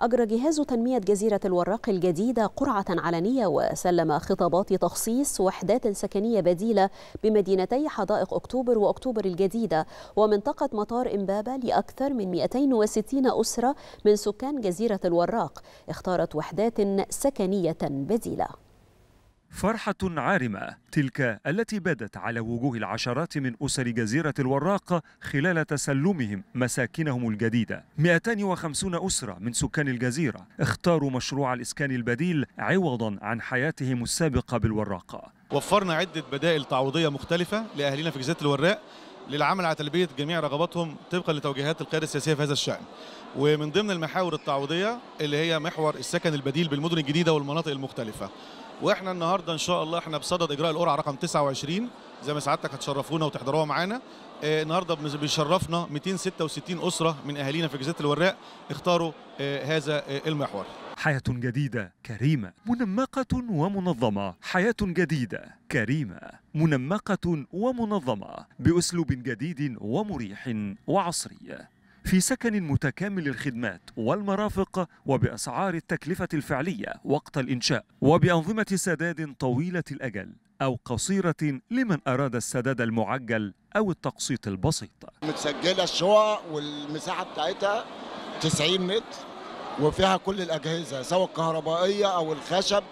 أجرى جهاز تنمية جزيرة الوراق الجديدة قرعة علنية وسلم خطابات تخصيص وحدات سكنية بديلة بمدينتي حدائق أكتوبر وأكتوبر الجديدة ومنطقة مطار إمبابة لأكثر من 260 أسرة من سكان جزيرة الوراق اختارت وحدات سكنية بديلة فرحة عارمة تلك التي بدت على وجوه العشرات من أسر جزيرة الوراق خلال تسلمهم مساكنهم الجديدة 250 أسرة من سكان الجزيرة اختاروا مشروع الإسكان البديل عوضا عن حياتهم السابقة بالوراقة وفرنا عدة بدائل تعويضية مختلفة لأهلنا في جزيرة الوراق للعمل على تلبيه جميع رغباتهم طبقا لتوجيهات القياده السياسيه في هذا الشان. ومن ضمن المحاور التعويضيه اللي هي محور السكن البديل بالمدن الجديده والمناطق المختلفه. واحنا النهارده ان شاء الله احنا بصدد اجراء القرعه رقم 29 زي ما سعادتك هتشرفونا وتحضروها معانا آه النهارده بيشرفنا 266 اسره من اهالينا في جزيره الوراق اختاروا آه هذا آه المحور حياة جديدة كريمة منمقة ومنظمة حياة جديدة كريمة منمقة ومنظمة بأسلوب جديد ومريح وعصري في سكن متكامل الخدمات والمرافق وبأسعار التكلفة الفعلية وقت الإنشاء وبأنظمة سداد طويلة الأجل أو قصيرة لمن أراد السداد المعجل أو التقسيط البسيط متسجلة الشقق والمساحة بتاعتها 90 متر وفيها كل الاجهزه سواء الكهربائيه او الخشب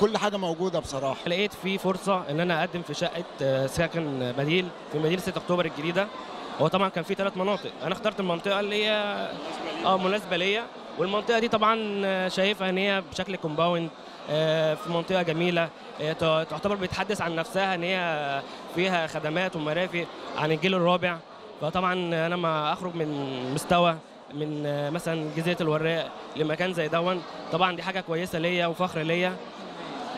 كل حاجه موجوده بصراحه لقيت في فرصه ان انا اقدم في شقه آه، سكن بديل في مدينه 6 اكتوبر الجديده هو طبعا كان في ثلاث مناطق انا اخترت المنطقه اللي هي اه مناسبه ليا والمنطقه دي طبعا آه، شايفها ان هي بشكل كومباوند آه، في منطقه جميله تعتبر بتحدث عن نفسها ان هي فيها خدمات ومرافق عن الجيل الرابع فطبعا انا ما اخرج من مستوى من آه، مثلا جزيره الوراق لمكان زي دون طبعا دي حاجه كويسه ليا وفخر ليا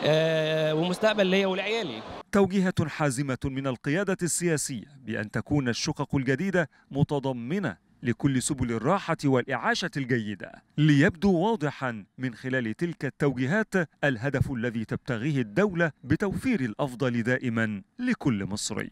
آه، ومستقبل ليا ولعيالي توجيهة حازمة من القيادة السياسية بأن تكون الشقق الجديدة متضمنة لكل سبل الراحة والإعاشة الجيدة ليبدو واضحا من خلال تلك التوجيهات الهدف الذي تبتغيه الدولة بتوفير الأفضل دائما لكل مصري